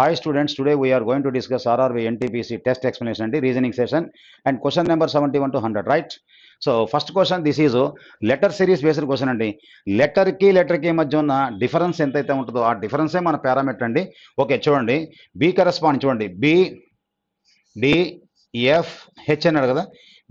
Hi students today we are going to discuss RRB NTPC test explanation అండి reasoning session and question number seventy one to hundred right so first question this is letter series based question అండి లెటర్కి లెటర్కి మధ్య ఉన్న difference ఎంతైతే ఉంటుందో ఆ డిఫరెన్సే మన parameter అండి ఓకే చూడండి బి కరెస్పాండ్ చూడండి బి ఎఫ్ హెచ్ అన్నాడు కదా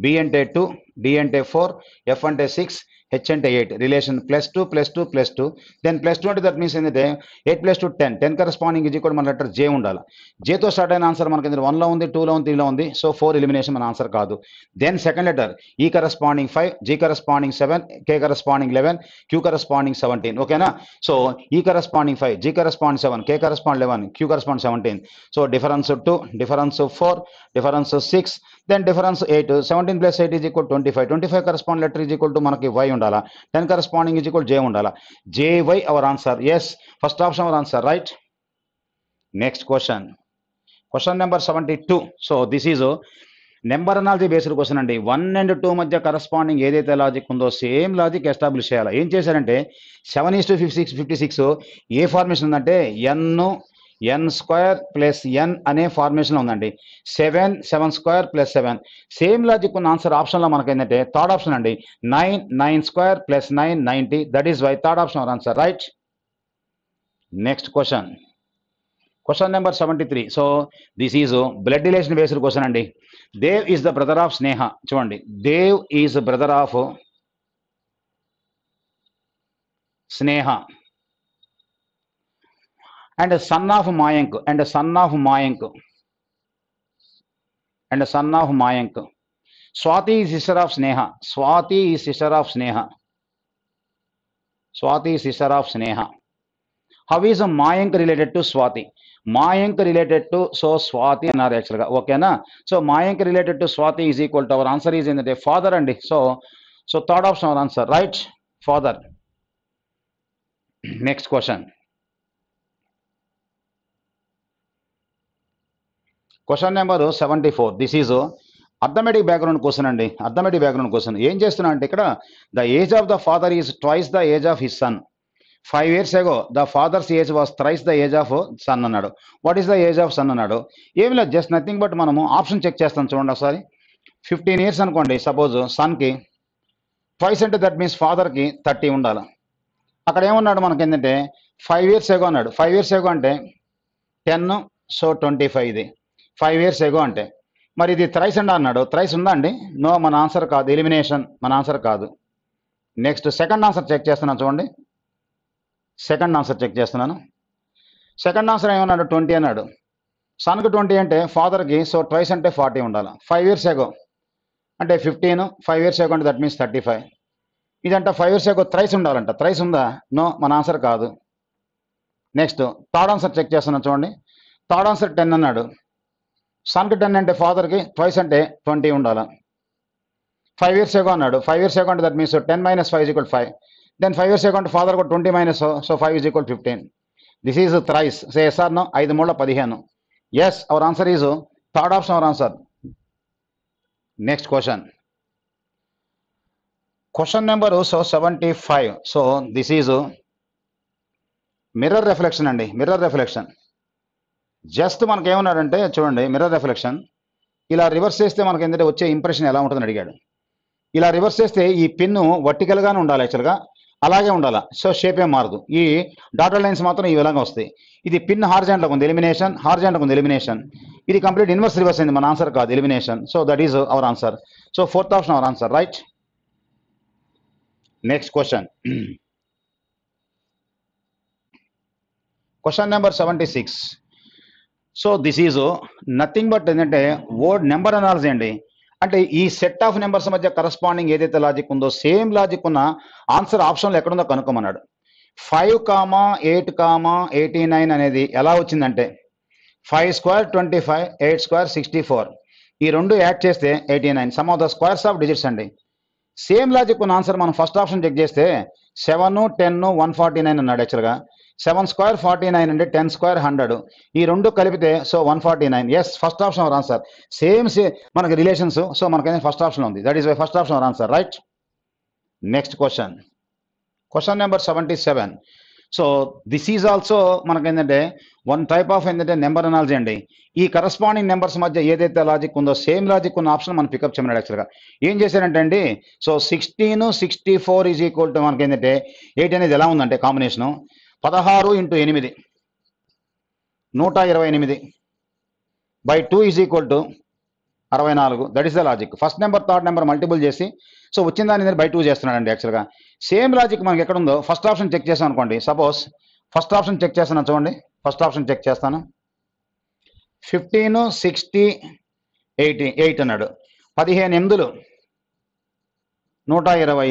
బి అంటే టూ డి అంటే ఫోర్ ఎఫ్ అంటే సిక్స్ హెచ్ అంటే eight relation plus two plus two plus two then plus two అంటే దట్ మీన్స్ ఏంటంటే eight plus two ten ten corresponding ఇది కూడా మన లెటర్ జే ఉండాలి జేతో స్టార్ట్ అయిన ఆన్సర్ మనకి వన్లో ఉంది టూలో ఉంది త్రీలో ఉంది సో ఫోర్ ఎలిమినేషన్ మన ఆన్సర్ కాదు దెన్ సెకండ్ లెటర్ ఈ corresponding five G corresponding seven K corresponding eleven Q corresponding seventeen ఓకేనా సో ఈ corresponding five G correspond seven K correspond eleven Q correspond seventeen so difference two difference four difference six then difference eight seventeen plus eight is equal twenty five twenty five correspond letter is equal to మనకి Y ఉండాలా ten corresponding is equal జే ఉండాలా J Y our answer yes first option our answer right next question question number seventy two so this is number analogy based question అండి one and two మధ్య corresponding ఏదైతే logic ఉందో same logic establish చేయాలి ఏం చేశారంటే seven is to fifty six fifty six ఏ formation ఉందంటే n n square plus n అనే ఫార్మేషన్లో ఉందండి seven seven square plus seven same logic ఉన్న ఆన్సర్ ఆప్షన్లో మనకు ఏంటంటే థర్డ్ ఆప్షన్ అండి nine nine square plus nine ninety that is why third option our answer right next question question number seventy three so this is blood relation based question అండి Dev is the brother of Sneha చూడండి Dev is brother of Sneha and son of Mayank and son of Mayank and son of Mayank Swati sister of Sneha Swati sister of Sneha Swati sister of Sneha how is మాయంక్ related to Swati Mayank related to so Swati అన్నారు యాక్చువల్గా ఓకేనా so Mayank related to Swati is equal to our answer is ఏంటంటే father అండి so so third option our answer right father next question question number seventy four this is arithmetic background question అండి arithmetic background question ఏం చేస్తున్నా అంటే ఇక్కడ the age of the father is twice the age of his son five years ago the father's age was thrice the age of son అన్నాడు what is the age of son అన్నాడు ఏమి లేదు just nothing but మనము option check చేస్తాం చూడండి ఒకసారి fifteen years అనుకోండి suppose సన్కి ట్వైస్ అంటే దట్ మీన్స్ ఫాదర్కి థర్టీ ఉండాలి అక్కడ ఏమన్నాడు మనకి ఏంటంటే ఫైవ్ ఇయర్స్ ఏగో అన్నాడు ఫైవ్ ఇయర్స్ ఏగో అంటే టెన్ సో ట్వంటీ ఫైవ్ ఇది ఫైవ్ ఇయర్స్ ఎగో అంటే మరి ఇది థ్రైస్ అండి అన్నాడు థ్రైస్ ఉందా అండి నో మన ఆన్సర్ కాదు ఎలిమినేషన్ మన ఆన్సర్ కాదు నెక్స్ట్ సెకండ్ ఆన్సర్ చెక్ చేస్తున్నాను చూడండి సెకండ్ ఆన్సర్ చెక్ చేస్తున్నాను సెకండ్ ఆన్సర్ ఏమన్నాడు ట్వంటీ అన్నాడు సన్కి ట్వంటీ అంటే ఫాదర్కి సో ట్వైస్ అంటే ఫార్టీ ఉండాలి ఫైవ్ ఇయర్స్ ఎగో అంటే ఫిఫ్టీన్ ఫైవ్ ఇయర్స్ ఎగో అంటే దట్ మీన్స్ థర్టీ ఫైవ్ ఇదంటే ఫైవ్ ఇయర్స్ ఎగో థ్రైస్ ఉండాలంట థ్రైస్ ఉందా నో మన ఆన్సర్ కాదు నెక్స్ట్ థర్డ్ ఆన్సర్ చెక్ చేస్తున్నాను చూడండి థర్డ్ ఆన్సర్ టెన్ అన్నాడు సన్కి టెన్ అంటే ఫాదర్కి ట్వైస్ అంటే ట్వంటీ ఉండాలి ఫైవ్ ఇయర్స్ ఎగో అన్నాడు ఫైవ్ ఇయర్స్ ఎగో అంటే that means ten minus five equal five then five years ago father కూడా twenty minus so five is equal fifteen this is thrice say S R no మూడు పదిహేను yes our answer is third option our answer next question question number so seventy five so this is mirror reflection అండి mirror reflection just మనకు ఏమన్నాడంటే చూడండి mirror reflection ఇలా reverse చేస్తే మనకి ఏంటంటే వచ్చే ఇంప్రెషన్ ఎలా ఉంటుందని అడిగాడు ఇలా రివర్స్ చేస్తే ఈ పిన్ను వర్టికల్గానే ఉండాలి యాక్చువల్గా అలాగే ఉండాలి సో షేప్ ఏం మారదు ఈ డాటర్ లైన్స్ మాత్రం ఈ విధంగా వస్తాయి ఇది పిన్ హార్జెంట్లకు ఉంది ఎలిమినేషన్ హార్జెంట్లకు ఉంది ఎలిమినేషన్ ఇది కంప్లీట్ ఇన్వర్స్ రివర్స్ అయింది మన ఆన్సర్ కాదు elimination so that is our answer so fourth option our answer right next question question number seventy six so this is nothing but ఏంటంటే వర్డ్ నెంబర్ అనాలజీ అండి అంటే ఈ set of numbers మధ్య corresponding ఏదైతే logic ఉందో same logic ఉన్న answer ఆప్షన్లు ఎక్కడుందో కనుక్కోమన్నాడు five comma eight comma eighty nine అనేది ఎలా వచ్చిందంటే five square twenty five eight square sixty four ఈ రెండు యాడ్ చేస్తే eighty nine sum of the squares of digits అండి సేమ్ లాజిక్ ఉన్న ఆన్సర్ మనం ఫస్ట్ ఆప్షన్ చెక్ చేస్తే seven ten one forty nine అన్నాడు యాక్చువల్గా సెవెన్ స్క్వేర్ ఫార్టీ నైన్ అంటే టెన్ స్క్వేర్ హండ్రెడ్ ఈ రెండు కలిపితే so one forty nine yes first option రాను సార్ సేమ్ సే మనకి రిలేషన్స్ సో మనకైతే ఫస్ట్ ఆప్షన్ ఉంది that is why first option రాను sir right next question question number seventy seven so this is also మనకి ఏంటంటే one type of ఏంటంటే number analogy అండి ఈ కరస్పాండింగ్ నెంబర్స్ మధ్య ఏదైతే లాజిక్ ఉందో సేమ్ లాజిక్ ఉన్న ఆప్షన్ మనం పికప్ చేయమన్నాడు యాక్చువల్గా ఏం చేశారంటే అండి so sixteen sixty four is equal to మనకి ఏంటంటే ఎయిట్ అనేది ఎలా ఉందంటే కాంబినేషను పదహారు ఇంటూ ఎనిమిది నూట ఇరవై ఎనిమిది by two is equal to అరవై నాలుగు that is the logic first number third number multiple చేసి సో వచ్చిన దాని బై టూ చేస్తున్నాడండి యాక్చువల్గా సేమ్ లాజిక్ మనకి ఎక్కడ ఉందో ఫస్ట్ ఆప్షన్ చెక్ చేసాం అనుకోండి సపోజ్ ఫస్ట్ ఆప్షన్ చెక్ చేస్తాను చూడండి ఫస్ట్ ఆప్షన్ చెక్ చేస్తాను ఫిఫ్టీన్ సిక్స్టీ ఎయిటీ ఎయిట్ అన్నాడు పదిహేను ఎనిమిదిలు నూట ఇరవై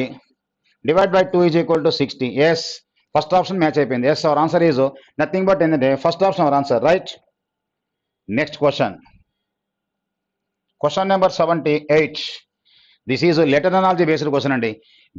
divide by two is equal to sixty yes first option match అయిపోయింది yes our answer is nothing but ఏంటంటే first option our answer right next question question number seventy eight this is letter analogy based question అండి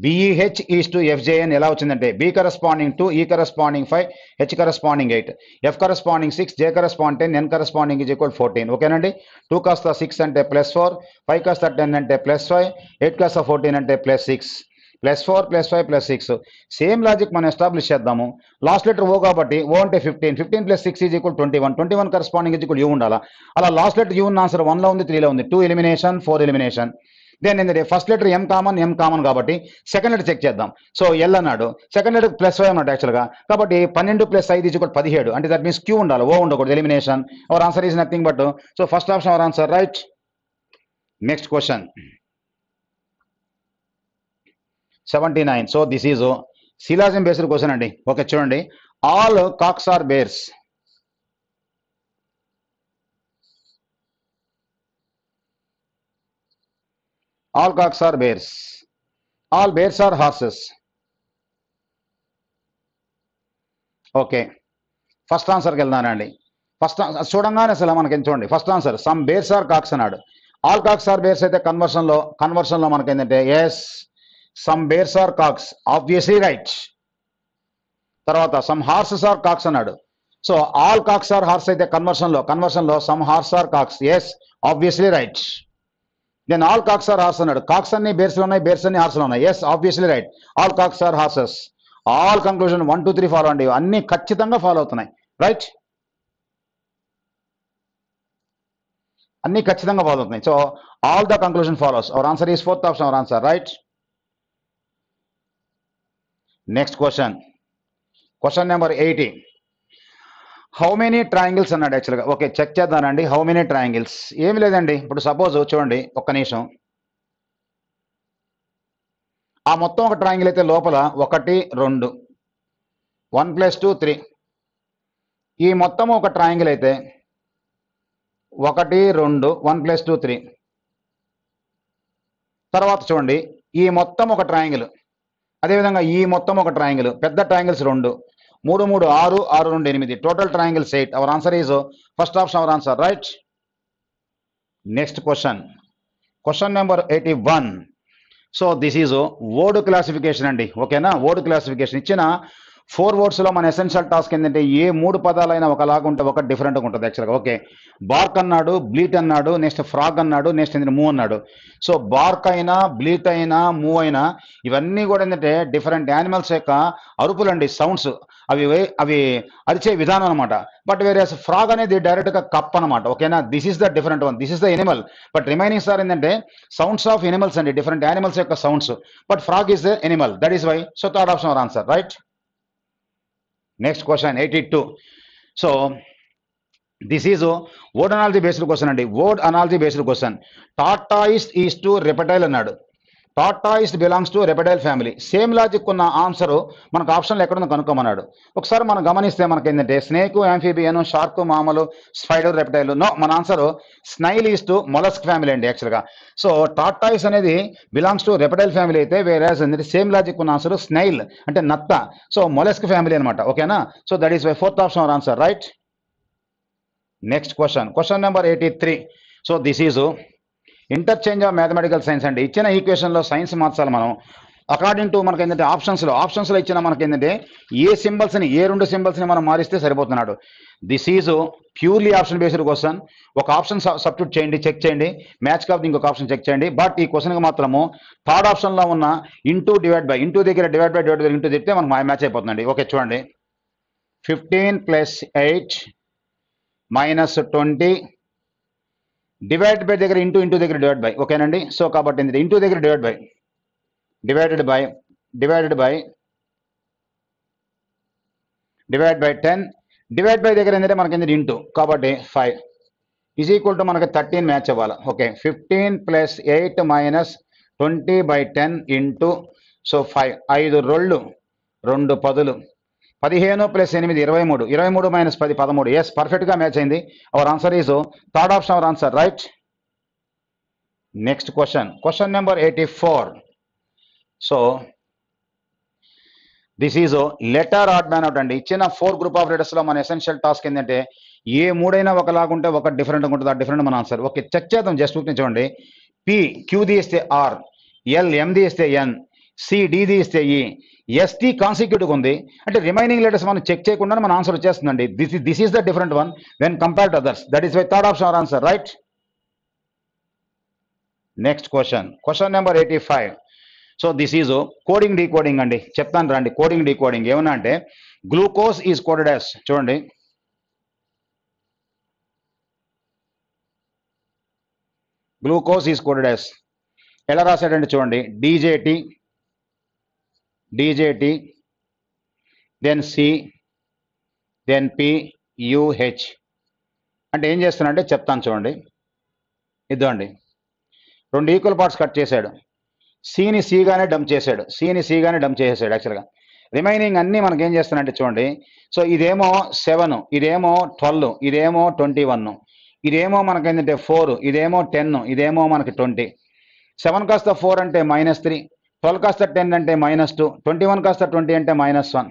BEH is to FJN ఎలా వచ్చిందంటే B corresponding two E corresponding five H corresponding eight F corresponding six J correspond ten N corresponding is equal fourteen ఓకేనండి two కాస్త six అంటే plus four five కాస్త ten అంటే plus five eight కాస్త fourteen అంటే plus six plus four plus five plus six same logic మనం establish చేద్దాము last letter O కాబట్టి ఓ అంటే fifteen fifteen plus six is equal twenty one twenty one corresponding is equal U ఉండాలా అలా last letter U ఉన్న answer వన్లో ఉంది త్రీలో ఉంది two elimination four elimination then ఏంటంటే first letter M common M common కాబట్టి సెకండ్ లెటర్ చెక్ చేద్దాం సో ఎల్ అన్నాడు సెకండ్ లెటర్ ప్లస్ ఫైవ్ అన్నాడు యాక్చువల్గా కాబట్టి పన్నెండు ప్లస్ ఐదు ఈజ్ కూడా పదిహేడు అంటే దట్ మీన్స్ క్యూ ఉండాలి ఓ ఉండకూడదు elimination our answer is nothing but so first option our answer right next question seventy nine so this is syllogism based question అండి ఓకే చూడండి all cocks are bears all cocks are bears all bears are horses okay first ఆన్సర్కి వెళ్దానండి first చూడంగానే అసలు మనకి చూడండి first answer some bears are cocks అన్నాడు all cocks are bears అయితే కన్వర్షన్లో కన్వర్షన్లో మనకి ఏంటంటే yes some bears are Cox obviously right తర్వాత సమ్ హార్సెస్ ఆర్ కాక్స్ అన్నాడు so all cocks are horse అయితే కన్వర్షన్లో కన్వర్షన్లో some horse are cocks yes obviously right then all cocks are horse అన్నాడు కాక్స్ అన్ని బేర్స్లో ఉన్నాయి బేర్స్ అన్ని హార్స్లో ఉన్నాయి yes obviously right all cocks are horses all conclusion one two three follow అండి అన్ని ఖచ్చితంగా ఫాలో అవుతున్నాయి రైట్ అన్ని ఖచ్చితంగా ఫాలో అవుతున్నాయి so all the conclusion follows our answer is fourth option our answer right next question question number eighty how many triangles అన్నాడు యాక్చువల్గా okay check చేద్దానండి హౌ మెనీ ట్రయాంగిల్స్ ఏమి లేదండి ఇప్పుడు సపోజ్ చూడండి ఒక్క నిమిషం ఆ మొత్తం ఒక ట్రయాంగిల్ అయితే లోపల ఒకటి రెండు వన్ ప్లస్ టూ త్రీ ఈ మొత్తం ఒక ట్రయాంగిల్ అయితే ఒకటి రెండు వన్ ప్లస్ టూ త్రీ తర్వాత చూడండి ఈ మొత్తం ఒక ట్రయాంగిల్ అదేవిధంగా ఈ మొత్తం ఒక ట్రయాంగిల్ పెద్ద ట్రయాంగిల్స్ రెండు మూడు మూడు ఆరు ఆరు రెండు ఎనిమిది total triangles eight our answer is first option our answer right next question question number eighty one so this is odd classification అండి ఓకేనా ఓడ్ క్లాసిఫికేషన్ ఇచ్చిన ఫోర్ వర్డ్స్లో మన ఎసెన్షియల్ టాస్క్ ఏంటంటే ఏ మూడు పదాలైనా ఒకలాగా ఉంటే ఒకటి డిఫరెంట్గా ఉంటుంది యాక్చువల్గా ఓకే బార్క్ అన్నాడు బ్లీట్ అన్నాడు నెక్స్ట్ ఫ్రాగ్ అన్నాడు నెక్స్ట్ ఏంటంటే మూవ్ అన్నాడు సో బార్క్ అయినా బ్లీట్ అయినా మూవ్ అయినా ఇవన్నీ కూడా ఏంటంటే డిఫరెంట్ యానిమల్స్ యొక్క అరుపులండి సౌండ్స్ అవి అవి అరిచే విధానం అనమాట బట్ వేరే ఫ్రాగ్ అనేది డైరెక్ట్గా కప్ అనమాట ఓకేనా this is the different one this is the animal but remaining sir ఏంటంటే సౌండ్స్ ఆఫ్ ఎనిమల్స్ అండి డిఫరెంట్ యానిమల్స్ యొక్క sounds but frog is the animal that is why so third option answer right next question eighty two so this is odd analogy based question అండి odd analogy based question tortoise is to reptile అన్నాడు tortoise belongs to reptile family same logic ఉన్న answer మనకు ఆప్షన్లు ఎక్కడుందో కనుక్కోమన్నాడు ఒకసారి మనం గమనిస్తే మనకి ఏంటంటే snake amphibian shark mammal spider reptile no మన answer snail is to mollusc family అండి యాక్చువల్గా సో టాటాయిస్ అనేది బిలాంగ్స్ టు రెపటైల్ ఫ్యామిలీ అయితే వేరే ఏంటంటే సేమ్ లాజిక్ ఉన్న ఆన్సర్ స్నైల్ అంటే నత్త సో మొలస్క్ ఫ్యామిలీ అనమాట ఓకేనా so that is why fourth option our answer right next question question number eighty three so this is interchange of mathematical signs అండి ఇచ్చిన ఈక్వేషన్లో సైన్స్ మార్చాలి మనం అకార్డింగ్ టు మనకి ఏంటంటే ఆప్షన్స్లో ఆప్షన్స్లో ఇచ్చిన మనకి ఏంటంటే ఏ సింబల్స్ని ఏ రెండు సింబల్స్ని మనం మారిస్తే సరిపోతున్నాడు this is purely option based question ఒక ఆప్షన్ సబ్స్టిట్యూట్ చేయండి చెక్ చేయండి మ్యాచ్ కాబట్టి ఇంకొక ఆప్షన్ చెక్ చేయండి బట్ ఈ క్వశ్చన్కి మాత్రము థర్డ్ ఆప్షన్లో ఉన్న ఇంటూ డివైడ్ బై ఇంటూ దగ్గర divide by divide by into తిప్పితే మనకు మ్యాచ్ అయిపోతుందండి ఓకే చూడండి fifteen plus eight minus twenty divided by దగ్గర ఇంటూ ఇంటూ దగ్గర డివైడ్ బై ఓకేనండి సో కాబట్టి ఏంటి ఇంటూ దగ్గర divide by divided by divided by divide by ten divide by దగ్గర ఏంటంటే మనకి ఏంటంటే ఇంటూ కాబట్టి ఫైవ్ ఈజ్ ఈక్వల్ టు మనకి థర్టీన్ మ్యాచ్ అవ్వాలి okay fifteen plus eight minus twenty by ten into so five ఐదు రొళ్ళు రెండు పదులు పదిహేను ప్లస్ ఎనిమిది ఇరవై మూడు ఇరవై మూడు మైనస్ పది పదమూడు ఎస్ పర్ఫెక్ట్గా మ్యాచ్ అయింది our answer is third option our answer right next question question number eighty four so this is letter odd man out అండి ఇచ్చిన ఫోర్ గ్రూప్ ఆఫ్ లెటర్స్లో మన ఎసెన్షియల్ టాస్క్ ఏంటంటే ఏ మూడైనా ఒకలాగుంటే ఒక డిఫరెంట్గా ఉంటుంది ఆ డిఫరెంట్ మన ఆన్సర్ ఓకే చెక్ చేద్దాం జస్ట్ చూపించండి పి క్యూ ఇస్తే ఆర్ ఎల్ ఎం ఇస్తే ఎన్ సి డిది ఇస్తే ఈ e. ఎస్టీ కాన్సిక్యూటివ్ ఉంది అంటే రిమైనింగ్ లెటర్స్ మనం చెక్ చేయకుండా మనం ఆన్సర్ వచ్చేస్తుందండి this this is the different one when compare to others that is why third option our answer right next question question number eighty five so this is coding decoding అండి చెప్తాను రండి coding decoding ఏమన్నా అంటే glucose is coded as చూడండి glucose is coded as ఎలా రాశాడంటే చూడండి DJT DJT, then C then P UH అంటే ఏం చేస్తున్నాడంటే చెప్తాను చూడండి ఇద్దండి రెండు ఈక్వల్ పార్ట్స్ కట్ చేశాడు సిని సిగానే డంప్ చేశాడు సిని సిగానే డంప్ చేసేసాడు యాక్చువల్గా రిమైనింగ్ అన్నీ మనకి ఏం చేస్తున్నాయంటే చూడండి సో ఇదేమో సెవెన్ ఇదేమో ట్వెల్వ్ ఇదేమో ట్వంటీ వన్ ఇదేమో మనకి ఏంటంటే ఫోర్ ఇదేమో టెన్ ఇదేమో మనకి ట్వంటీ సెవెన్ కాస్త ఫోర్ అంటే మైనస్ త్రీ ట్వెల్వ్ కాస్త టెన్ అంటే మైనస్ టూ ట్వంటీ వన్ కాస్త ట్వంటీ అంటే మైనస్ వన్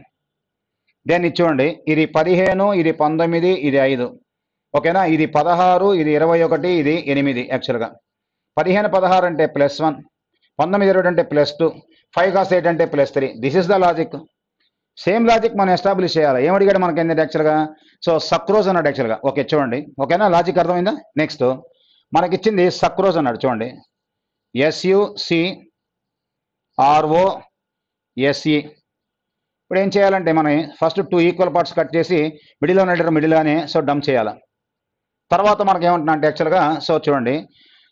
దేన్ని ఇది చూడండి ఇది పదిహేను ఇది పంతొమ్మిది ఇది ఐదు ఓకేనా ఇది పదహారు ఇది ఇరవై ఒకటి ఇది ఎనిమిది యాక్చువల్గా పదిహేను పదహారు అంటే ప్లస్ వన్ పంతొమ్మిది ఇరవై అంటే ప్లస్ టూ ఫైవ్ కాస్ట్ ఎయిట్ అంటే plus three this is the logic same logic మనం ఎస్టాబ్లిష్ చేయాలి అడిగాడు మనకి ఏంటంటే యాక్చువల్గా సో సక్రోజ్ అన్నాడు యాక్చువల్గా ఓకే చూడండి ఓకేనా లాజిక్ అర్థమైందా నెక్స్ట్ మనకిచ్చింది సక్రోజ్ అన్నాడు చూడండి ఎస్యుసి ఆర్ఓ ఎస్ఈ ఇప్పుడు ఏం చేయాలంటే మనం first two equal parts cut చేసి మిడిల్ మిడిల్ మిడిల్గానే సో డమ్ చేయాలి తర్వాత మనకి ఏమంటున్నా అంటే యాక్చువల్గా సో చూడండి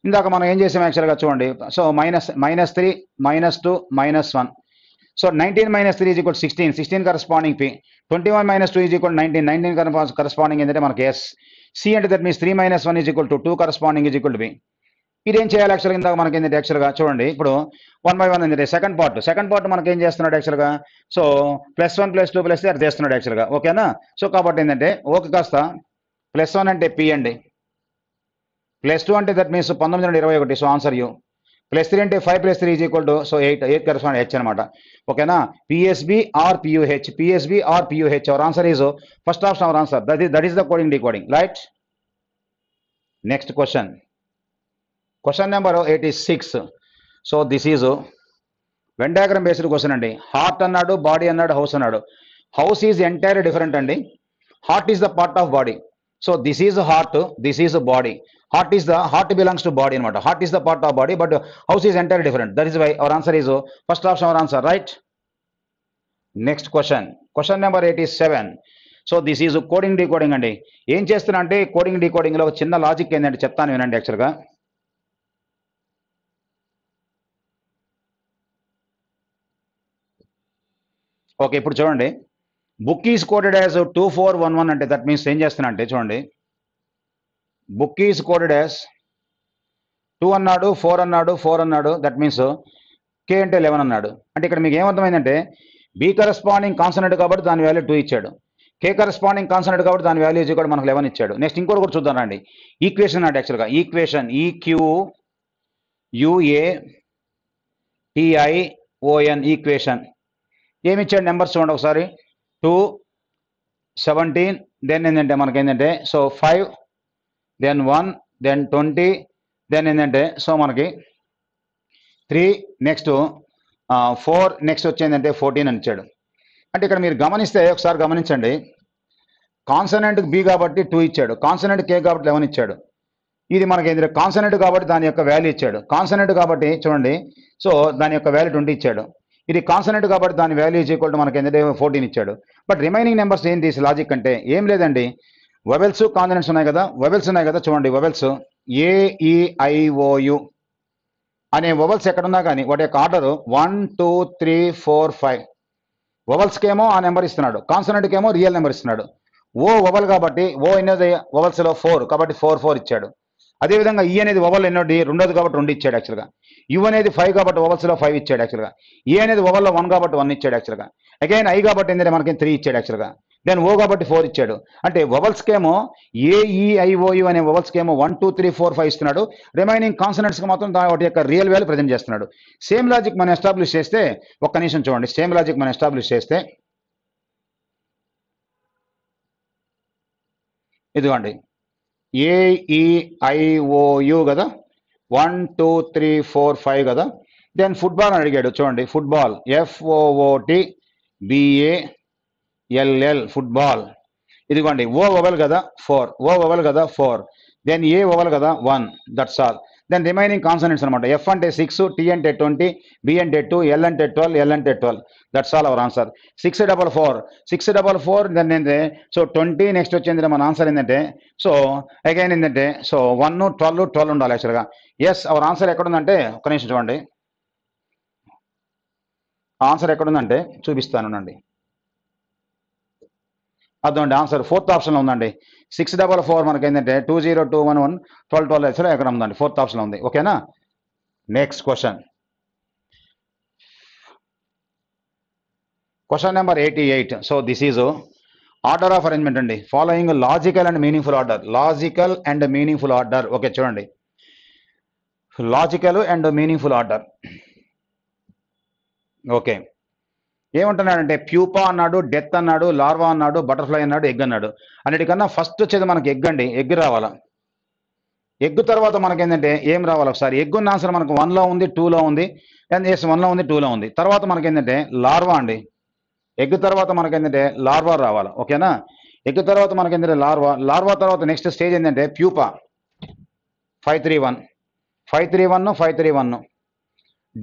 ఇందాక మనం ఏం చేసాం యాక్చువల్గా చూడండి so minus minus three minus two minus one so nineteen minus three is equal sixteen sixteen corresponding P twenty one minus two is equal nineteen nineteen corresponding ఏంటంటే మనకి ఎస్ సి అంటే that means three minus one is equal to two corresponding is equal to B ఏం చేయాలి యాక్చువల్గా ఇందాక మనకి ఏంటంటే యాక్చువల్గా చూడండి ఇప్పుడు వన్ బై వన్ ఏంటంటే సెకండ్ పార్ట్ సెకండ్ పార్ట్ మనకి ఏం చేస్తున్నాడు యాక్చువల్గా so plus one plus two plus three చేస్తున్నాడు యాక్చువల్గా ఓకేనా సో కాబట్టి ఏంటంటే ఓకే కాస్త ప్లస్ వన్ అంటే పి అండి ప్లస్ టూ అంటే దట్ మీన్స్ పంతొమ్మిది నుండి ఇరవై ఒకటి so answer U plus three అంటే five plus three is equal to so eight eight correspond H అనమాట ఓకేనా PSB or PUH PSB or PUH our answer is first option our answer that is that is the coding D coding right next question question number eighty six so this is venn diagram based question అండి heart అన్నాడు body అన్నాడు house అన్నాడు house is entire different అండి heart is the part of body so this is heart this is body heart is the heart belongs to body అనమాట heart is the part of body but house is entire different that is why our answer is first option our answer right next question question number eighty seven so this is coding decoding అండి ఏం చేస్తున్నా అంటే coding డీకోడింగ్లో ఒక చిన్న logic ఏంటంటే చెప్తాను వినండి యాక్చువల్గా ఓకే ఇప్పుడు చూడండి book is coded as two four one one అంటే దట్ మీన్స్ ఏం చేస్తున్నా అంటే చూడండి book is coded as two అన్నాడు ఫోర్ అన్నాడు ఫోర్ అన్నాడు దట్ మీన్స్ కే అంటే లెవెన్ అన్నాడు అంటే ఇక్కడ మీకు ఏమర్థమైందంటే బీ కరస్పాండింగ్ కాన్సనెంట్ కాబట్టి దాని వాల్యూ టూ ఇచ్చాడు కే కరస్పాండింగ్ కాన్సనెంట్ కాబట్టి దాని వాల్యూ ఇచ్చి కూడా మనకు లెవెన్ ఇచ్చాడు నెక్స్ట్ ఇంకోటి కూడా చూద్దాం రండి ఈక్వేషన్ అంటే యాక్చువల్గా equation EQ UA TION equation ఏమి ఇచ్చాడు నెంబర్స్ చూడండి ఒకసారి టూ సెవెంటీన్ దెన్ ఏంటంటే మనకి ఏంటంటే so five then one then twenty then ఏంటంటే సో మనకి త్రీ నెక్స్ట్ ఫోర్ నెక్స్ట్ వచ్చేందంటే ఫోర్టీన్ అని ఇచ్చాడు అంటే ఇక్కడ మీరు గమనిస్తే ఒకసారి గమనించండి కాన్సనెంట్ బి కాబట్టి టూ ఇచ్చాడు కాన్సనెంట్ కే కాబట్టి లెవెన్ ఇచ్చాడు ఇది మనకి ఏంటంటే కాన్సనెంట్ కాబట్టి దాని యొక్క వాల్యూ ఇచ్చాడు కాన్సనెంట్ కాబట్టి చూడండి సో దాని యొక్క వాల్యూ ట్వంటీ ఇచ్చాడు ఇది కాన్సనెంట్ కాబట్టి దాని వాల్యూ ఈజ్ ఈక్వల్ టు మనకి ఎంత ఫోర్టీన్ ఇచ్చాడు బట్ రిమైనింగ్ నెంబర్స్ ఏం తీసి లాజిక్ అంటే ఏం లేదండి వెవెల్స్ కాన్సనెంట్స్ ఉన్నాయి కదా వెవెల్స్ ఉన్నాయి కదా చూడండి వెవెల్స్ ఏఈఐఓయు e, అనే వవల్స్ ఎక్కడున్నా కానీ వాటి యొక్క order one two three four five ఏమో ఆ నెంబర్ ఇస్తున్నాడు కాన్సనెంట్కేమో రియల్ నెంబర్ ఇస్తున్నాడు ఓ వెవల్ కాబట్టి ఓ అనేది వెవెల్స్లో ఫోర్ కాబట్టి ఫోర్ ఫోర్ ఇచ్చాడు అదేవిధంగా ఈ e అనేది ఓవర్లో ఎన్నో రెండోది కాబట్టి రెండు ఇచ్చాడు యాక్చువల్గా యు అనేది ఫైవ్ కాబట్టి ఓవర్స్లో ఫైవ్ ఇచ్చాడు యాక్చువల్గా ఏ e అనేది ఓవర్లో వన్ కాబట్టి వన్ ఇచ్చాడు యాక్చువల్గా అగైన్ ఐ కాబట్టి ఏంటంటే మనకి త్రీ ఇచ్చాడు యాక్చువల్గా దెన్ ఓ కాబట్టి ఫోర్ ఇచ్చాడు అంటే వవల్స్కేమో ఏఈఐఓయు e, అనే వవల్స్కేమో one two three four five ఇస్తున్నాడు రిమైనింగ్ కాన్సనెంట్స్కి మాత్రం వాటి యొక్క రియల్ వ్యాల్యూ ప్రజెంట్ చేస్తున్నాడు సేమ్ లాజిక్ మనం ఎస్టాబ్లిష్ చేస్తే ఒక్క నిమిషం చూడండి సేమ్ లాజిక్ మనం ఎస్టాబ్లిష్ చేస్తే ఇదిగోండి ఏఈఐఓయు కదా one two three four five కదా దెన్ ఫుట్బాల్ అని అడిగాడు చూడండి ఫుట్బాల్ ఎఫ్ఓఓటి బిఏఎల్ఎల్ ఫుట్బాల్ ఇదిగోండి ఓ ఓవల్ కదా ఫోర్ ఓ ఓవల్ కదా ఫోర్ దెన్ ఏ ఓవల్ కదా one that's all then remaining consonants అనమాట ఎఫ్ అంటే సిక్స్ టీ అంటే ట్వంటీ బి అంటే టూ ఎల్ అంటే ట్వెల్వ్ ఎల్ అంటే twelve that's all our answer six double four six double four then ఏంటంటే so twenty next వచ్చింది మన ఆన్సర్ ఏంటంటే సో అగైన్ ఏంటంటే సో వన్ ట్వెల్వ్ ట్వెల్వ్ ఉండాలి యాక్చువల్గా ఎస్ అవర్ ఆన్సర్ ఎక్కడుందంటే ఒక నిమిషం చూడండి ఆన్సర్ ఎక్కడుందంటే చూపిస్తాను అండి అదండి ఆన్సర్ ఫోర్త్ ఆప్షన్లో ఉందండి సిక్స్ డబల్ ఫోర్ మనకి ఏంటంటే two zero two one one twelve twelve ఎస్లో ఎక్కడ ఉందండి ఫోర్త్ ఆప్షన్ ఉంది ఓకేనా next question question number eighty eight so this is order of arrangement అండి following logical and meaningful order logical and meaningful order okay చూడండి logical and meaningful order okay ఏమంటున్నాడంటే pupa అన్నాడు death అన్నాడు larva అన్నాడు butterfly అన్నాడు egg అన్నాడు అన్నిటికన్నా first వచ్చేది మనకి ఎగ్ అండి ఎగ్ రావాలా ఎగ్ తర్వాత మనకి ఏంటంటే ఏం రావాలి ఒకసారి ఎగ్ ఉన్న ఆన్సర్ మనకు వన్లో ఉంది టూలో ఉంది అండ్ ఎస్ వన్లో ఉంది టూలో ఉంది తర్వాత మనకి ఏంటంటే లార్వా అండి ఎగ్ తర్వాత మనకి ఏంటంటే లార్వా రావాలి ఓకేనా ఎగ్ తర్వాత మనకి ఏంటంటే లార్వా లార్వా తర్వాత నెక్స్ట్ స్టేజ్ ఏంటంటే pupa five three one five three one five three one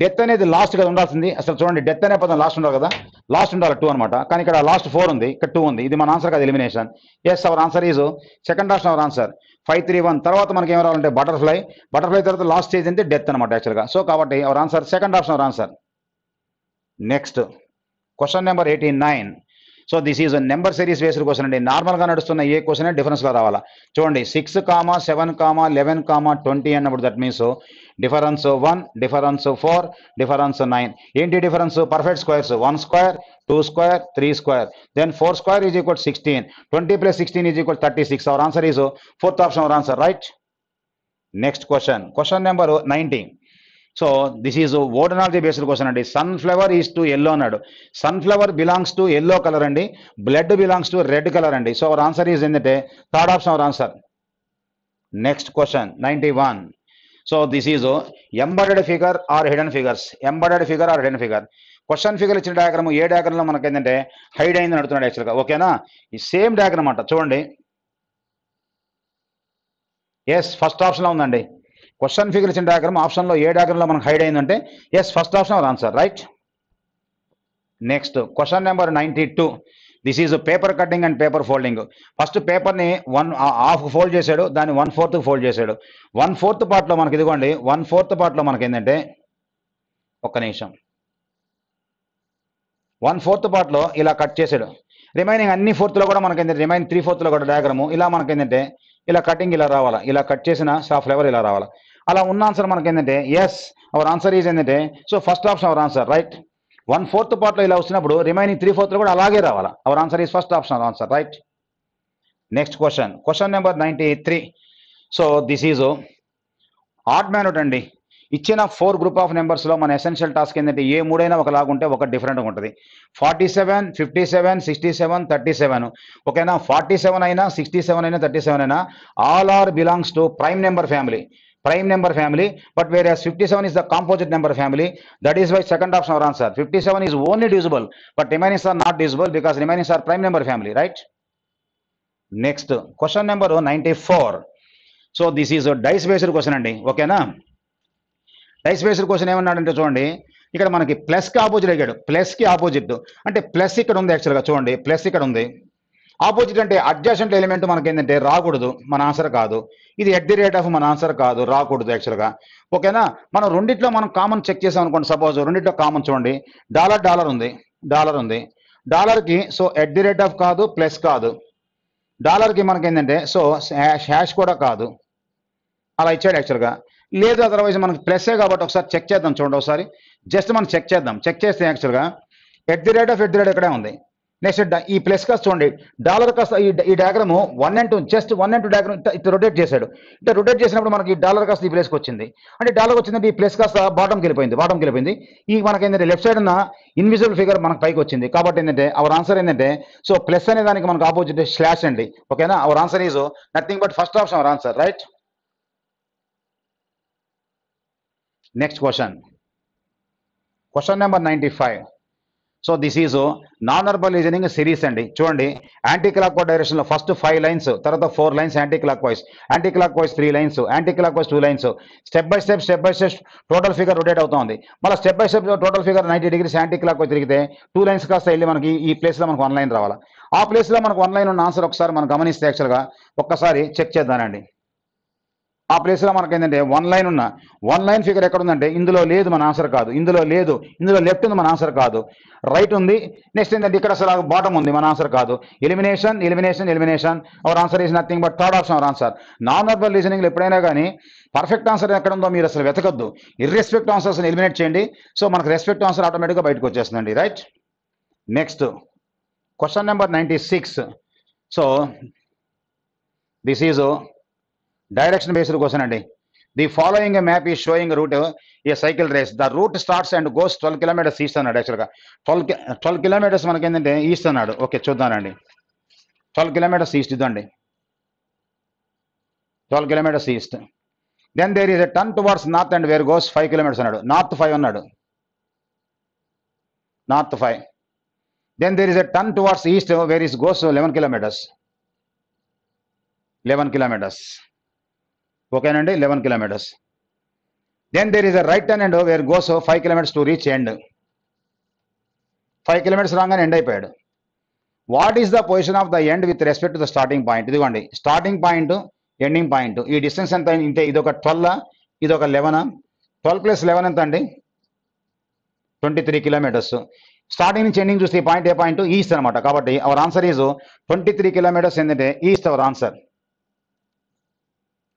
death అనేది లాస్ట్ కదా ఉండాల్సింది అసలు చూడండి డెత్ అనే పదం లాస్ట్ ఉండాలి కదా లాస్ట్ ఉండాలి టూ అనమాట కానీ ఇక్కడ లాస్ట్ ఫోర్ ఉంది ఇక్కడ టూ ఉంది ఇది మన ఆన్సర్ కాదు elimination yes our answer is second last our answer five three one తర్వాత మనకి ఏం రావాలంటే బటర్ఫ్లై బటర్ఫ్లై తర్వాత లాస్ట్ స్టేజ్ అంటే డెత్ అనమాట యాక్చువల్గా సో కాబట్టి our answer second option our answer next question number eighty nine so this is number series వేసిన క్వశ్చన్ అండి నార్మల్గా నడుస్తున్న ఏ క్వశ్చన్ డిఫరెన్స్లో రావాలా చూడండి six comma seven comma eleven comma twenty అన్నప్పుడు that means difference one difference four difference nine ఏంటి difference perfect squares one square two square three square then four square is equal sixteen twenty plus sixteen is equal thirty six our answer is fourth option our answer right next question question number nineteen so this is odd analogy based question అండి flower is to yellow అన్నాడు flower belongs to yellow colour అండి blood belongs to red colour అండి so our answer is ఏంటంటే third option our answer next question ninety one so this is embedded figure or hidden figures Embedded figure or hidden figure question figure ఇచ్చిన diagram ఏ డయాగ్రామ్లో మనకి ఏంటంటే hide అయిందని అడుగుతున్నాడు యాక్చువల్గా ఓకేనా ఈ సేమ్ డయాగ్రామ్ అంట చూడండి ఎస్ ఫస్ట్ ఆప్షన్లో ఉందండి క్వశ్చన్ ఫిగర్ ఇచ్చిన డయాగ్రామ్ ఆప్షన్లో ఏ డయాగ్రామ్లో మనకు హైడ్ అయిందంటే yes first option answer right next question number ninety two this is paper cutting and paper folding first పేపర్ని వన్ హాఫ్ ఫోల్డ్ చేశాడు దాన్ని వన్ ఫోర్త్ ఫోల్డ్ చేశాడు వన్ ఫోర్త్ పార్ట్లో మనకి ఇదిగోండి వన్ ఫోర్త్ పార్ట్లో మనకి ఏంటంటే ఒక్క నిమిషం వన్ ఫోర్త్ పార్ట్లో ఇలా కట్ చేశాడు రిమైనింగ్ అన్ని ఫోర్త్లో కూడా మనకి ఏంటంటే రిమైనింగ్ త్రీ ఫోర్త్లో కూడా డయాగ్రాము ఇలా మనకి ఏంటంటే ఇలా కటింగ్ ఇలా రావాలా ఇలా కట్ చేసిన సాఫ్ లెవెల్ ఇలా రావాలా అలా ఉన్న ఆన్సర్ మనకి ఏంటంటే ఎస్ అవర్ ఆన్సర్ ఈజ్ ఏంటంటే so first option our answer right one fourth పార్ట్లో ఇలా వచ్చినప్పుడు రిమైనింగ్ త్రీ ఫోర్త్లో కూడా అలాగే రావాలా our answer is first option answer right next question question number ninety three so this is odd man out అండి ఇచ్చిన ఫోర్ గ్రూప్ ఆఫ్ నెంబర్స్లో మన ఎసెన్షియల్ టాస్క్ ఏంటంటే ఏ మూడైనా ఉంటే ఒక డిఫరెంట్ ఉంటుంది forty seven fifty seven sixty seven thirty seven ఓకేనా forty seven అయినా సిక్స్టీ సెవెన్ అయినా థర్టీ సెవెన్ అయినా all are belongs to prime number family prime number family but where as fifty seven is the composite number family that is why second option our answer fifty seven is only divisible but remainings are not divisible because remainings are prime number family right next question number ninety so this is dice based question అండి ఓకేనా dice based question ఏమన్నాడంటే చూడండి ఇక్కడ మనకి ప్లస్కి opposite అయ్యాడు ప్లస్కి opposite అంటే plus ఇక్కడ ఉంది యాక్చువల్గా చూడండి ప్లస్ ఇక్కడ ఉంది ఆపోజిట్ అంటే అడ్జాసెంట్ ఎలిమెంట్ మనకి ఏంటంటే రాకూడదు మన ఆన్సర్ కాదు ఇది ఎట్ ది రేట్ ఆఫ్ మన ఆన్సర్ కాదు రాకూడదు యాక్చువల్గా ఓకేనా మనం రెండిట్లో మనం కామన్ చెక్ చేసాం అనుకోండి సపోజ్ రెండిట్లో కామన్ చూడండి డాలర్ డాలర్ ఉంది డాలర్ ఉంది డాలర్కి so at the rate of కాదు ప్లస్ కాదు డాలర్కి మనకి ఏంటంటే సో హ్యాష్ కూడా కాదు అలా ఇచ్చాడు యాక్చువల్గా లేదు అదర్వైజ్ మనకి ప్లస్సే కాబట్టి ఒకసారి చెక్ చేద్దాం చూడండి ఒకసారి జస్ట్ మనం చెక్ చేద్దాం చెక్ చేస్తే యాక్చువల్గా at the rate of at the rate ఇక్కడే ఉంది నెక్స్ట్ ఈ ప్లస్ కాస్ చూడండి డాలర్ కాస్ ఈ diagram one and two just one and two diagram it rotate చేశాడు ఇట్లా రొటేట్ చేసినప్పుడు మనకి డాలర్ కాస్త ఈ ప్లేస్కి వచ్చింది అంటే డాలర్ వచ్చిందంటే ఈ ప్లస్ కాస్త బాటంకి వెళ్ళిపోయింది బాటంకి వెళ్ళిపోయింది ఈ మనకి ఏంటంటే లెఫ్ట్ సైడ్ ఉన్న ఇన్విజిబుల్ ఫిగర్ మనకు పైకి వచ్చింది కాబట్టి ఏంటంటే అవర్ ఆన్సర్ ఏంటంటే సో ప్లస్ అనే దానికి మనకు ఆపోజిట్ స్లాష్ అండి ఓకేనా our answer is nothing but first option our answer right next question question number ninety five so this is non verbal reasoning series అండి చూడండి యాంటీ క్లాక్ వైజ్ డైరెక్షన్లో first five lines తర్వాత four lines anticlockwise anticlockwise three lines clockwise two lines step by step step by step total figure rotate అవుతుంది మళ్ళీ step by step total figure ninety degrees anticlockwise తిరిగితే two lines కాస్త వెళ్ళి మనకి ఈ ప్లేస్లో మనకు one line రావాలి ఆ ప్లేస్లో మనకు వన్ లైన్ ఉన్న ఆన్సర్ ఒకసారి మనం గమనిస్తే యాక్చువల్గా ఒక్కసారి చెక్ చేద్దానండి ఆ ప్లేస్లో మనకి ఏంటంటే వన్ లైన్ ఉన్న వన్ లైన్ ఫిగర్ ఎక్కడ ఉందంటే ఇందులో లేదు మన ఆన్సర్ కాదు ఇందులో లేదు ఇందులో లెఫ్ట్ ఉంది మన ఆన్సర్ కాదు రైట్ ఉంది నెక్స్ట్ ఏంటంటే ఇక్కడ అసలు బాటమ్ ఉంది మన ఆన్సర్ కాదు elimination elimination elimination our answer is nothing but third option our answer non verbal రీజనింగ్లో ఎప్పుడైనా కానీ పర్ఫెక్ట్ ఆన్సర్ ఎక్కడ ఉందో మీరు అసలు వెతకద్దు ఇర్రెస్పెక్ట్ ఆన్సర్స్ని ఎలిమినేట్ చేయండి సో మనకు రెస్పెక్ట్ ఆన్సర్ ఆటోమేటిక్గా బయటకు వచ్చేస్తుందండి right next question number ninety six so this is direction based question అండి ది ఫాలోయింగ్ మ్యాప్ ఈ షోయింగ్ రూట్ ఈ cycle race the route starts and goes twelve kilometers east అన్నాడు యాక్చువల్గా ట్వెల్వ్ ట్వెల్వ్ కిలోమీటర్స్ మనకి ఏంటంటే ఈస్ట్ అన్నాడు okay చూద్దానండి twelve kilometers east ఇదండి twelve kilometers east then there is a turn towards north and where goes five kilometers అన్నాడు north five అన్నాడు north five then there is a turn towards east where is goes eleven kilometers eleven kilometers ఓకేనండి eleven kilometers then there is a right turn and where goes five kilometers to reach end five kilometers రాగానే end అయిపోయాడు what is the position of the end with respect to the starting point ఇదిగోండి starting point ending point ఈ distance ఎంత ఇంతే ఒక twelve ఒక eleven twelve plus eleven ఎంత అండి ట్వంటీ త్రీ కిలోమీటర్స్ స్టార్టింగ్ నుంచి ఎండింగ్ చూస్తే ఈ పాయింట్ ఏ పాయింట్ ఈస్ట్ అనమాట కాబట్టి our answer is twenty three kilometers ఏంటంటే ఈస్ట్ అవర్ ఆన్సర్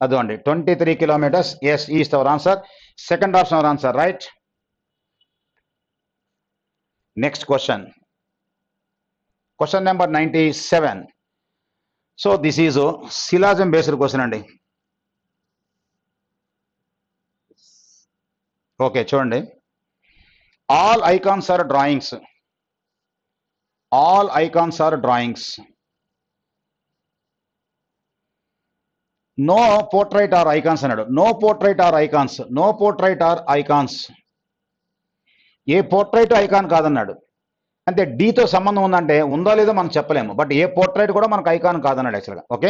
అదోండి twenty three kilometers as is our answer second option our answer right next question question number ninety seven so this is syllogism based question అండి okay చూడండి all icons are drawings all icons are drawings no portrait are icons అన్నాడు no portrait are icons no portrait are icons ఏ portrait icon కాదన్నాడు అంటే డీతో సంబంధం ఉందంటే ఉందో లేదో మనం చెప్పలేము బట్ ఏ పోర్ట్రైట్ కూడా మనకు ఐకాన్ కాదన్నాడు యాక్చువల్గా okay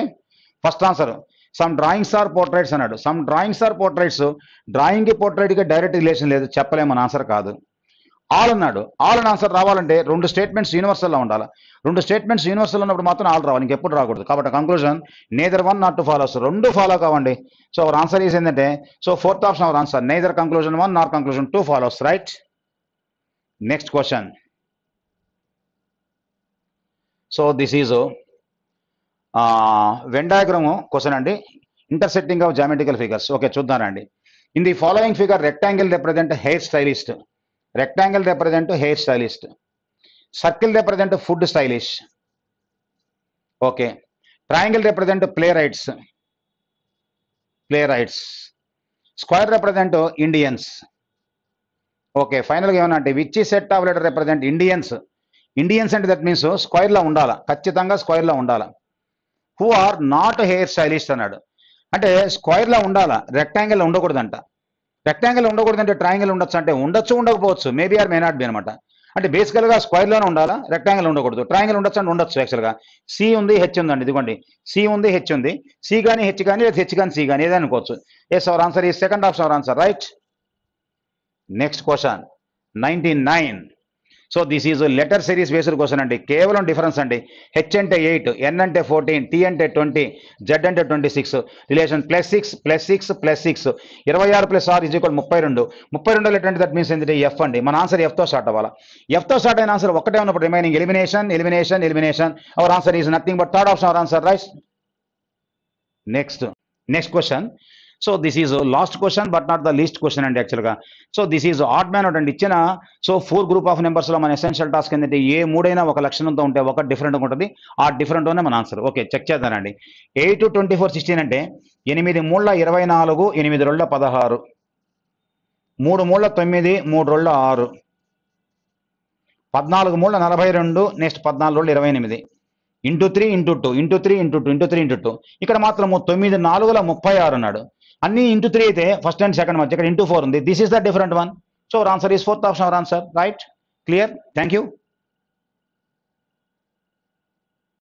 first answer some drawings are portraits అన్నాడు సమ్ డ్రాయింగ్స్ ఆర్ పోర్ట్రైట్స్ డ్రాయింగ్కి పోర్ట్రైట్కి డైరెక్ట్ రిలేషన్ లేదు చెప్పలేము మన ఆన్సర్ కాదు ఆల్ అన్నాడు ఆల్ అని ఆన్సర్ రావాలంటే రెండు స్టేట్మెంట్స్ యూనివర్సల్లో ఉండాలి రెండు స్టేట్మెంట్స్ యూనివర్సల్ ఉన్నప్పుడు మాత్రం ఆల్ రావాలి ఇంకెప్పుడు రాకూడదు కాబట్టి conclusion neither one not two follows రెండు ఫాలో కావండి సో అవర్ ఆన్సర్ ఈజ్ ఏంటంటే so fourth option our answer neither conclusion one not conclusion two follow follows right next question so this is Venn diagram question అండి intersecting of geometrical figures okay చూద్దానండి in the following figure rectangle represent hair stylist rectangle represent hair stylist circle represent food stylish okay triangle represent playwrights playwrights square represent Indians okay ఫైనల్గా ఏమన్నా అంటే which set of letter represent Indians Indians అంటే that means స్క్వైర్లో ఉండాలా ఖచ్చితంగా స్క్వైర్లో ఉండాలి who are not hair stylist అన్నాడు అంటే స్క్వైర్లో ఉండాలా రెక్టాంగిల్లో ఉండకూడదంట రెక్టాంగిల్ ఉండకూడదంటే ట్రయాంగిల్ ఉండొచ్చు అంటే ఉండొచ్చు ఉండకపోవచ్చు maybe or may not be అనమాట అంటే బేసికల్గా స్క్వైర్లోనే ఉండాలా రెక్టాంగిల్ ఉండకూడదు ట్రయాంగిల్ ఉండొచ్చు అంటే ఉండొచ్చు యాక్చువల్గా సి ఉంది హెచ్ అండి ఇదిగోండి సి ఉంది హెచ్ ఉంది సి కానీ హెచ్ కానీ లేదా హెచ్ కానీ సి కానీ ఏదైనా అనుకోవచ్చు ఎస్ అవర్ ఆన్సర్ ఈ second of our answer right next question ninety nine so this is letter series వేసుడు క్వశ్చన్ అండి కేవలం డిఫరెన్స్ అండి హెచ్ అంటే ఎయిట్ ఎన్ అంటే ఫోర్టీన్ టీ అంటే ట్వంటీ జెడ్ అంటే twenty six relation plus six plus six plus six ఇరవై ఆరు ప్లస్ ఆర్ ఈజ్ ఈక్వల్ ముప్పై రెండు ముప్పై రెండు ఎటువంటి దట్ మీన్స్ ఏంటంటే ఎఫ్ అండి మన ఆన్సర్ ఎఫ్తో స్టార్ట్ అవ్వాలి ఎఫ్తో స్టార్ట్ అయిన ఆన్సర్ ఒకటే ఉన్నప్పుడు remaining elimination elimination elimination our answer is nothing but third option our answer right next next question so this is last question but not the least question అండి యాక్చువల్గా so this is odd man out అండి ఇచ్చిన so four group of నెంబర్స్లో మన essential task ఏంటంటే ఏ మూడైనా ఒక లక్షణంతో ఉంటే ఒక డిఫరెంట్గా ఉంటుంది ఆ డిఫరెంట్లోనే మన ఆన్సర్ ఓకే చెక్ చేద్దానండి ఎయిట్ ట్వంటీ ఫోర్ సిక్స్టీన్ అంటే ఎనిమిది మూళ్ళ ఇరవై నాలుగు ఎనిమిది రోళ్ళ పదహారు మూడు మూళ్ళ తొమ్మిది మూడు రోళ్ళ ఆరు పద్నాలుగు మూళ్ళ నలభై రెండు నెక్స్ట్ పద్నాలుగు రోళ్ళు ఇరవై ఎనిమిది into three into two into three into two into three into two ఇక్కడ మాత్రము తొమ్మిది నాలుగుల ముప్పై ఆరు నాడు అన్ని ఇంటూ త్రీ అయితే ఫస్ట్ అండ్ సెకండ్ మధ్య ఇక్కడ ఇంటూ ఫోర్ ఉంది this is the different one so answer is fourth option answer right clear thank you